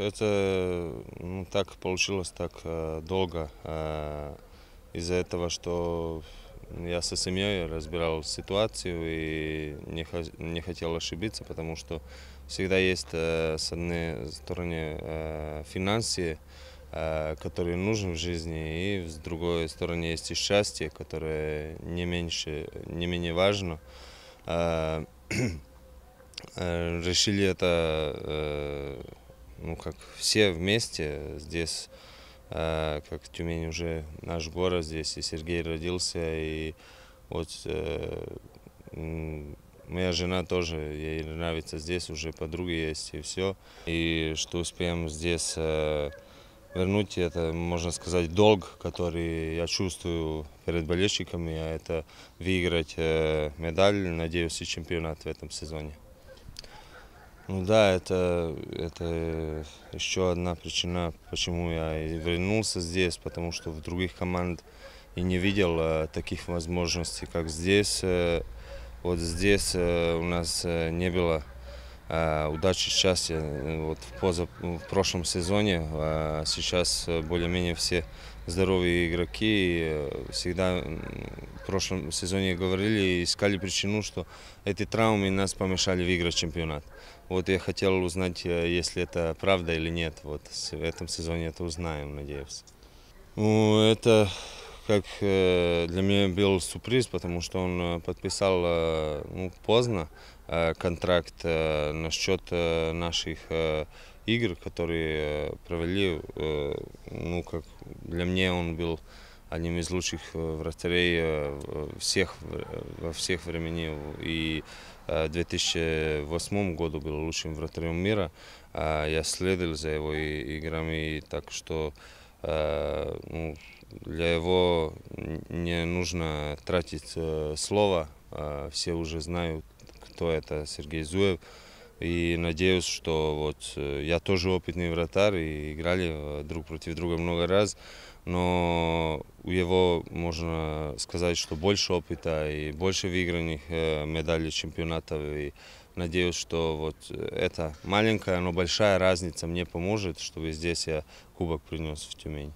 это ну, так получилось так э, долго э, из-за этого, что я со семьей разбирал ситуацию и не, не хотел ошибиться, потому что всегда есть э, с одной стороны э, финансы, э, которые нужны в жизни, и с другой стороны есть и счастье, которое не меньше, не менее важно. Э, э решили это э, ну, как все вместе здесь, э, как Тюмень уже наш город здесь, и Сергей родился, и вот э, моя жена тоже, ей нравится здесь, уже подруги есть и все. И что успеем здесь э, вернуть, это, можно сказать, долг, который я чувствую перед болельщиками, а это выиграть э, медаль, надеюсь, и чемпионат в этом сезоне. Ну да, это, это еще одна причина, почему я вернулся здесь, потому что в других команд и не видел э, таких возможностей, как здесь. Э, вот здесь э, у нас э, не было э, удачи счастья. Э, вот в, поза, ну, в прошлом сезоне а э, сейчас более-менее все здоровые игроки. И, э, всегда прошлом сезоне говорили, и искали причину, что эти травмы нас помешали выиграть чемпионат. Вот я хотел узнать, э, если это правда или нет. Вот в этом сезоне это узнаем, надеюсь. Ну, это как э, для меня был сюрприз, потому что он э, подписал ну, поздно контракт насчет наших игр, которые провели. Ну, как для меня он был одним из лучших э, вратарей э, всех, э, во всех времени. И в 2008 году был лучшим вратарем мира. Я следил за его играми, так что ну, для его не нужно тратить слова. Все уже знают, кто это Сергей Зуев. И надеюсь, что вот э, я тоже опытный вратарь, и играли э, друг против друга много раз, но у его, можно сказать, что больше опыта и больше выигранных э, медалей чемпионатов. И надеюсь, что вот эта маленькая, но большая разница мне поможет, чтобы здесь я кубок принес в Тюмень.